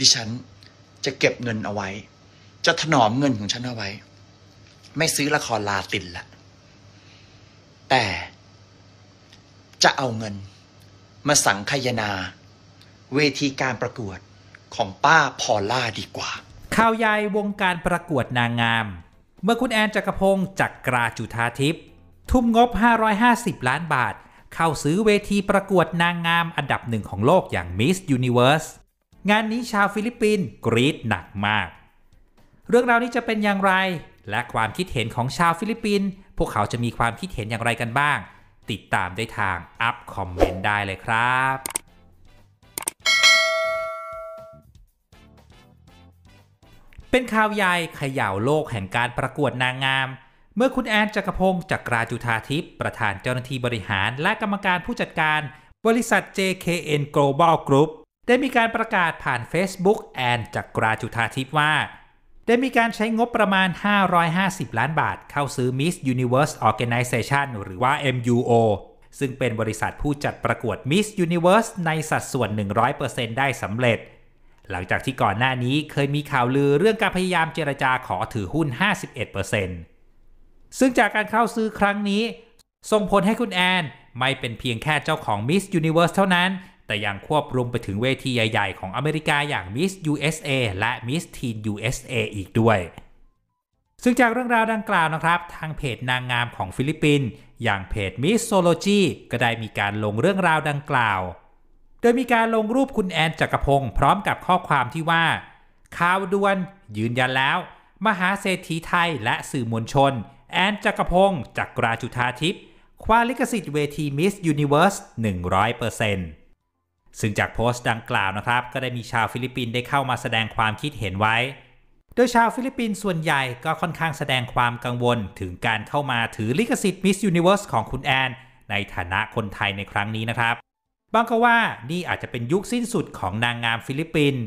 ดิฉันจะเก็บเงินเอาไว้ จะถนอมเงินของฉันเอาไว้ ไม่ซื้อละครลาตินละ แต่จะเอาเงินมาสังคายนา เวทีการประกวดของป้าพอล่าดีกว่า ข่าวใหญ่วงการประกวดนางงาม เมื่อคุณแอนจักรพงศ์จักกราจุธาทิพย์ ทุ่มงบ 550 ล้านบาท เข้าซื้อเวทีประกวดนางงามอันดับหนึ่งของโลกอย่าง Miss Universe งานนี้ชาวฟิลิปปินส์กรีดหนักมาก เรื่องราวนี้จะเป็นอย่างไร และความคิดเห็นของชาวฟิลิปปินส์พวกเขาจะมีความคิดเห็นอย่างไรกันบ้าง ติดตามได้ทางอัพคอมเมนต์ได้เลยครับ เป็นข่าวใหญ่ขย่าวโลกแห่งการประกวดนางงาม เมื่อคุณแอนจักรพงศ์จากราจุธาทิพย์ประธานเจ้าหน้าที่บริหาร และกรรมการผู้จัดการ บริษัท JKN Global Group ได้มีการประกาศผ่าน Facebook แอนจากกราจุธาทิพย์ว่า ได้มีการใช้งบประมาณ 550 ล้านบาทเข้าซื้อ Miss Universe Organization หรือว่า MUO ซึ่งเป็นบริษัทผู้จัดประกวด Miss Universe ในสัดส่วน 100%ได้สำเร็จ หลังจากที่ก่อนหน้านี้เคยมีข่าวลือเรื่องการพยายามเจรจาขอถือหุ้น 51%ซึ่งจากการเข้าซื้อครั้งนี้ ส่งผลให้คุณแอนไม่เป็นเพียงแค่เจ้าของ Miss Universe เท่านั้นแต่ยังควบรวมไปถึงเวทีใหญ่ๆ ของอเมริกาอย่าง Miss USA และ Miss Teen USA อีกด้วย ซึ่งจากเรื่องราวดังกล่าวนะครับ ทางเพจนางงามของฟิลิปปินส์อย่างเพจ Miss Sology ก็ได้มีการลงเรื่องราวดังกล่าว โดยมีการลงรูปคุณแอนจักรพงศ์พร้อมกับข้อความที่ว่าข่าวด่วน ยืนยันแล้ว มหาเศรษฐีไทยและสื่อมวลชน แอนจักรพงศ์จากราจุธาทิพย์ คว้าลิขสิทธิ์เวทีมิสยูนิเวิร์ส100%เปอร์เซ็นต์ซึ่งจากโพสต์ดังกล่าวนะครับ ก็ได้มีชาวฟิลิปปินส์ได้เข้ามาแสดงความคิดเห็นไว้ โดยชาวฟิลิปปินส์ส่วนใหญ่ก็ค่อนข้างแสดงความกังวล ถึงการเข้ามาถือลิขสิทธิ์มิสยูนิเวอร์สของคุณแอน ในฐานะคนไทยในครั้งนี้นะครับ บางก็ว่านี่อาจจะเป็นยุคสิ้นสุดของนางงามฟิลิปปินส์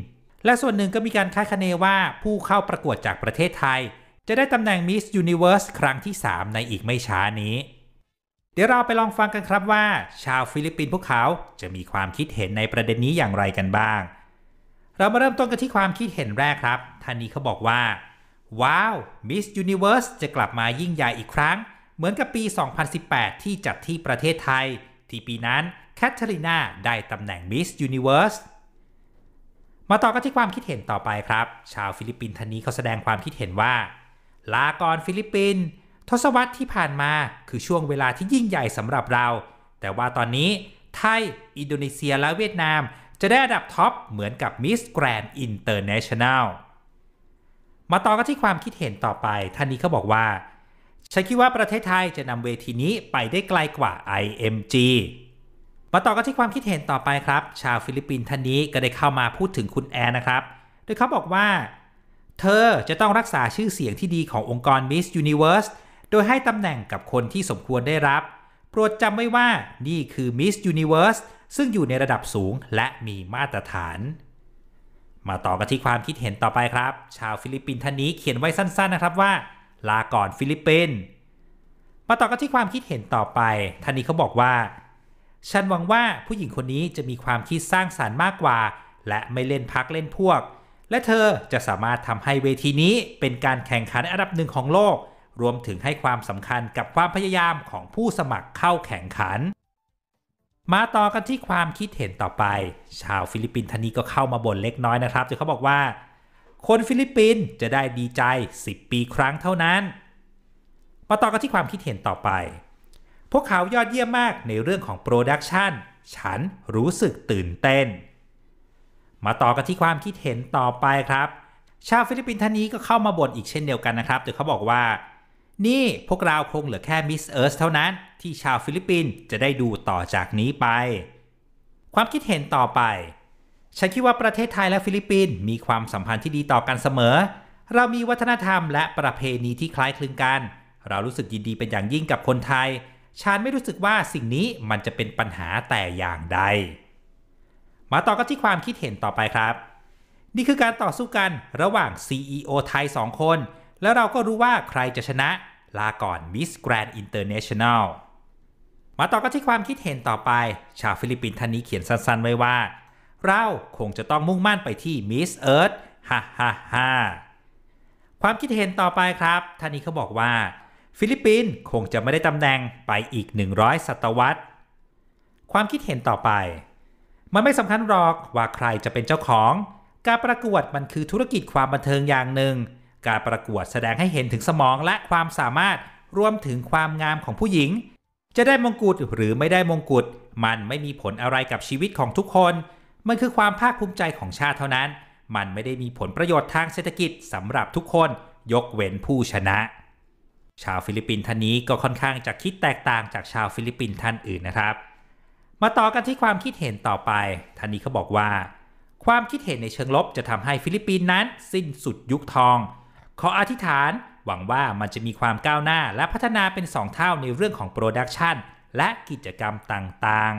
และส่วนหนึ่งก็มีการคาดคะเนว่าผู้เข้าประกวดจากประเทศไทย จะได้ตำแหน่งมิสยูนิเวอร์สครั้งที่ 3 ในอีกไม่ช้านี้เดี๋ยวเราไปลองฟังกันครับว่า ชาวฟิลิปปินส์พวกเขาจะมีความคิดเห็นในประเด็นนี้อย่างไรกันบ้าง เรามาเริ่มต้นกันที่ความคิดเห็นแรกครับ ท่านนี้เขาบอกว่าว้าวมิสยูนิเวิร์สจะกลับมายิ่งใหญ่อีกครั้ง เหมือนกับปี 2018 ที่จัดที่ประเทศไทยที่ปีนั้นแคทเธอรีนาได้ตำแหน่งมิสยูนิเวิร์ส มาต่อกันที่ความคิดเห็นต่อไปครับ ชาวฟิลิปปินส์ท่านนี้เขาแสดงความคิดเห็นว่า ลากรฟิลิปปินส์ทศวรรษที่ผ่านมาคือช่วงเวลาที่ยิ่งใหญ่สำหรับเรา แต่ว่าตอนนี้ ไทย อินโดนีเซีย และเวียดนามจะได้อันดับท็อป เหมือนกับมิสแกรนด์อินเตอร์เนชั่นแนล มาต่อกันที่ความคิดเห็นต่อไปท่านนี้เขาบอกว่า ฉันคิดว่าประเทศไทยจะนำเวทีนี้ไปได้ไกลกว่า IMG มาต่อกันที่ความคิดเห็นต่อไปครับ ชาวฟิลิปปินส์ท่านนี้ก็ได้เข้ามาพูดถึงคุณแอนนะครับ โดยเขาบอกว่า เธอจะต้องรักษาชื่อเสียงที่ดีขององค์กร Miss Universe โดย ให้ ตำแหน่งกับคนที่สมควรได้รับ โปรดจำไว้ ว่านี่คือมิสยูนิเว r ร์สซึ่งอยู่ในระดับสูงและมีมาตรฐาน มาต่อกันที่ความคิดเห็นต่อไปครับ ชาวฟิลิปปินส์ท่านนี้เขียนไว้สั้นๆนะครับว่า ลาก่อนฟิลิปปินส์มาต่อกันที่ความคิดเห็นต่อไปท่านนี้เขาบอกว่าฉันหวังว่าผู้หญิงคนนี้จะมีความคิดสร้างสารรค์มากกว่า และไม่เล่นพักเล่นพวก และเธอจะสามารถทำให้เวทีนี้เป็นการแข่งขันอันดับหนึ่งของโลกรวมถึงให้ความสำคัญกับความพยายามของผู้สมัครเข้าแข่งขัน มาต่อกันที่ความคิดเห็นต่อไป ชาวฟิลิปปินส์ท่านนี้ก็เข้ามาบ่นเล็กน้อยนะครับจะเขาบอกว่า คนฟิลิปปินส์จะได้ดีใจ 10 ปีครั้งเท่านั้น มาต่อกันที่ความคิดเห็นต่อไป พวกเขายอดเยี่ยมมากในเรื่องของโปรดักชันฉันรู้สึกตื่นเต้น มาต่อกันที่ความคิดเห็นต่อไปครับ ชาวฟิลิปปินส์ท่านนี้ก็เข้ามาบ่นอีกเช่นเดียวกันนะครับโดยเขาบอกว่านี่พวกเราคงเหลือแค่มิสเอิร์ธเท่านั้น ที่ชาวฟิลิปปินส์จะได้ดูต่อจากนี้ไป ความคิดเห็นต่อไป ฉันคิดว่าประเทศไทยและฟิลิปปินส์มีความสัมพันธ์ที่ดีต่อกันเสมอ เรามีวัฒนธรรมและประเพณีที่คล้ายคลึงกัน เรารู้สึกยินดีเป็นอย่างยิ่งกับคนไทย ฉันไม่รู้สึกว่าสิ่งนี้มันจะเป็นปัญหาแต่อย่างใด มาต่อกันที่ความคิดเห็นต่อไปครับ นี่คือการต่อสู้กันระหว่าง CEO ไทย 2 คนแล้วเราก็รู้ว่าใครจะชนะลาก่อนมิสแกรนด์อินเตอร์เนชั่นแนลมาต่อกันที่ความคิดเห็นต่อไป ชาวฟิลิปปินส์ท่านนี้เขียนสั้นๆไว้ว่า เราคงจะต้องมุ่งมั่นไปที่มิสเอิร์ธฮ่าฮ่าฮ่าความคิดเห็นต่อไปครับท่านนี้เขาบอกว่า ฟิลิปปินส์คงจะไม่ได้ตำแหน่งไปอีก 100 ศตวรรษ ความคิดเห็นต่อไป มันไม่สำคัญหรอกว่าใครจะเป็นเจ้าของ การประกวดมันคือธุรกิจความบันเทิงอย่างหนึ่งการประกวดแสดงให้เห็นถึงสมองและความสามารถ รวมถึงความงามของผู้หญิง จะได้มงกุฎหรือไม่ได้มงกุฎมันไม่มีผลอะไรกับชีวิตของทุกคน มันคือความภาคภูมิใจของชาติเท่านั้น มันไม่ได้มีผลประโยชน์ทางเศรษฐกิจสำหรับทุกคน ยกเว้นผู้ชนะ ชาวฟิลิปปินส์ท่านนี้ก็ค่อนข้างจะคิดแตกต่างจากชาวฟิลิปปินส์ท่านอื่นนะครับ มาต่อกันที่ความคิดเห็นต่อไป ท่านนี้เขาบอกว่า ความคิดเห็นในเชิงลบจะทำให้ฟิลิปปินส์นั้นสิ้นสุดยุคทองขออธิษฐานหวังว่ามันจะมีความก้าวหน้าและพัฒนาเป็น 2 เท่าในเรื่องของโปรดักชันและกิจกรรมต่าง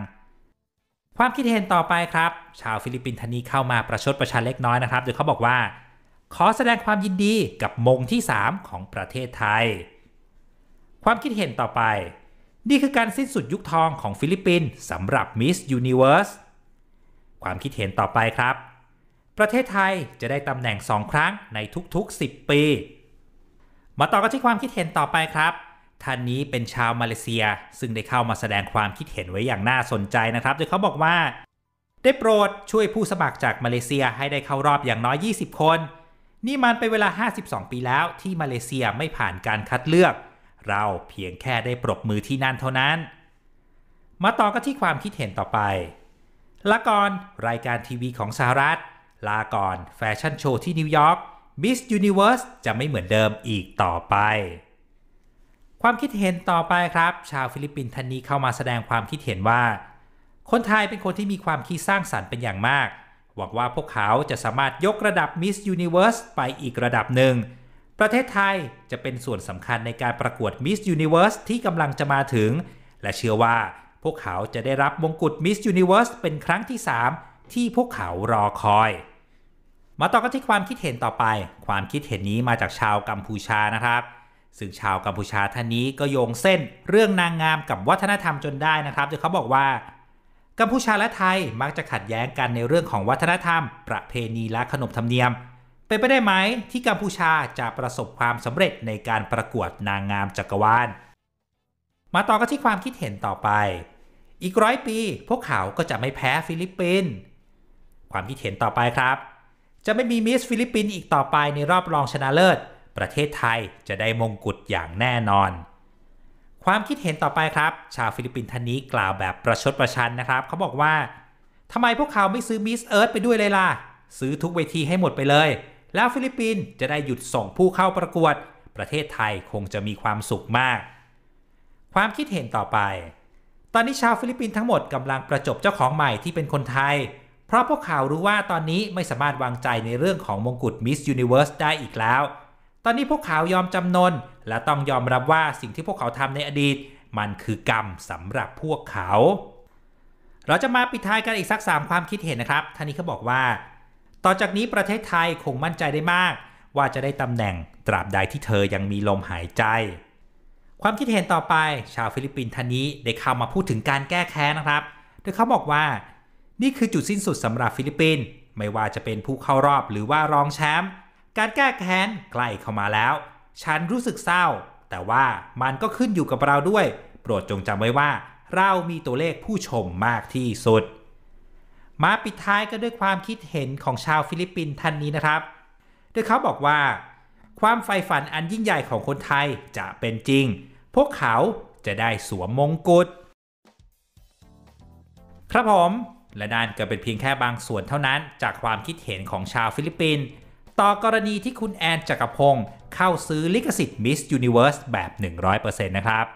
ๆ ความคิดเห็นต่อไปครับ ชาวฟิลิปปินส์ท่านนี้เข้ามาประชดประชานเล็กน้อยนะครับ โดยเขาบอกว่า ขอแสดงความยินดีกับมงที่ 3 ของประเทศไทย ความคิดเห็นต่อไป นี่คือการสิ้นสุดยุคทองของฟิลิปปินส์สำหรับมิสยูนิเวิร์ส ความคิดเห็นต่อไปครับประเทศไทยจะได้ตำแหน่ง 2 ครั้งในทุก ๆ 10 ปี มาต่อกันที่ความคิดเห็นต่อไปครับ ท่านนี้เป็นชาวมาเลเซียซึ่งได้เข้ามาแสดงความคิดเห็นไว้อย่างน่าสนใจนะครับ โดยเขาบอกว่า ได้โปรดช่วยผู้สมัครจาก มาเลเซียให้ได้เข้ารอบอย่างน้อย 20 คน นี่มันเป็นเวลา 52 ปีแล้วที่มาเลเซียไม่ผ่านการคัดเลือก เราเพียงแค่ได้ปรบมือที่นั่นเท่านั้น มาต่อกันที่ความคิดเห็นต่อไป ละกรรายการทีวีของสหรัฐลาก่อน แฟชั่นโชว์ที่นิวยอร์ก Miss Universe จะไม่เหมือนเดิมอีกต่อไป ความคิดเห็นต่อไปครับ ชาวฟิลิปปินส์ท่านนี้เข้ามาแสดงความคิดเห็นว่า คนไทยเป็นคนที่มีความคิดสร้างสรรค์เป็นอย่างมาก หวังว่าพวกเขาจะสามารถยกระดับ Miss Universe ไปอีกระดับหนึ่ง ประเทศไทยจะเป็นส่วนสำคัญในการประกวด Miss Universe ที่กำลังจะมาถึง และเชื่อว่า พวกเขาจะได้รับมงกุฎ Miss Universe เป็นครั้งที่3ที่พวกเขารอคอย มาต่อกันที่ความคิดเห็นต่อไป ความคิดเห็นนี้มาจากชาวกัมพูชานะครับ ซึ่งชาวกัมพูชาท่านนี้ก็โยงเส้นเรื่องนางงามกับวัฒนธรรมจนได้นะครับ โดยเขาบอกว่า กัมพูชาและไทยมักจะขัดแย้งกันในเรื่องของวัฒนธรรม ประเพณีและขนบธรรมเนียม เป็นไปได้ไหม ที่กัมพูชาจะประสบความสำเร็จในการประกวดนางงามจักรวาล มาต่อกันที่ความคิดเห็นต่อไป อีกร้อยปีพวกเขาก็จะไม่แพ้ฟิลิปปินส์ความคิดเห็นต่อไปครับ จะไม่มีมิสฟิลิปปินส์อีกต่อไปในรอบรองชนะเลิศ ประเทศไทยจะได้มงกุฎอย่างแน่นอน ความคิดเห็นต่อไปครับ ชาวฟิลิปปินส์ท่านนี้กล่าวแบบประชดประชันนะครับ เขาบอกว่า ทำไมพวกเขาไม่ซื้อมิสเอิร์ธไปด้วยเลยล่ะ ซื้อทุกเวทีให้หมดไปเลย แล้วฟิลิปปินส์จะได้หยุดส่งผู้เข้าประกวด ประเทศไทยคงจะมีความสุขมาก ความคิดเห็นต่อไป ตอนนี้ชาวฟิลิปปินส์ทั้งหมดกำลังประจบเจ้าของใหม่ที่เป็นคนไทยเพราะพวกเขารู้ว่าตอนนี้ไม่สามารถวางใจในเรื่องของมงกุฎมิสยูนิเวอร์สได้อีกแล้ว ตอนนี้พวกเขายอมจำนนและต้องยอมรับว่าสิ่งที่พวกเขาทำในอดีต มันคือกรรมสำหรับพวกเขา เราจะมาปิดท้ายกันอีกสักสามความคิดเห็นนะครับ ท่านนี้เขาบอกว่าต่อจากนี้ประเทศไทยคงมั่นใจได้มาก ว่าจะได้ตำแหน่งตราบใดที่เธอยังมีลมหายใจ ความคิดเห็นต่อไปชาวฟิลิปปินส์ท่านนี้ได้เข้ามาพูดถึงการแก้แค้นนะครับโดยเขาบอกว่านี่คือจุดสิ้นสุดสำหรับฟิลิปปินส์ไม่ว่าจะเป็นผู้เข้ารอบหรือว่ารองแชมป์การแก้แค้นใกล้เข้ามาแล้ว ฉันรู้สึกเศร้า แต่ว่ามันก็ขึ้นอยู่กับเราด้วย โปรดจงจำไว้ว่า เรามีตัวเลขผู้ชมมากที่สุด มาปิดท้ายกันด้วยความคิดเห็นของชาวฟิลิปปินส์ท่านนี้นะครับโดยเขาบอกว่า ความใฝ่ฝันอันยิ่งใหญ่ของคนไทยจะเป็นจริง พวกเขาจะได้สวมมงกุฎครับผมและนั่นก็เป็นเพียงแค่บางส่วนเท่านั้นจากความคิดเห็นของชาวฟิลิปปินส์ต่อกรณีที่คุณแอนจักรพงศ์เข้าซื้อลิขสิทธิ์มิสยูนิเว r ร์สแบบ 100%นะครับ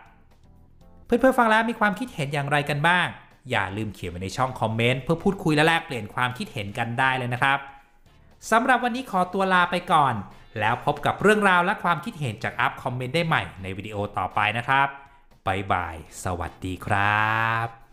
เพื่อนๆฟังแล้วมีความคิดเห็นอย่างไรกันบ้าง อย่าลืมเขียนไว้ในช่องคอมเมนต์ เพื่อพูดคุยและแลกเปลี่ยนความคิดเห็นกันได้เลยนะครับสำหรับวันนี้ขอตัวลาไปก่อน แล้วพบกับเรื่องราวและความคิดเห็นจากอัพคอมเมนต์ได้ใหม่ในวิดีโอต่อไปนะครับบายบาย สวัสดีครับ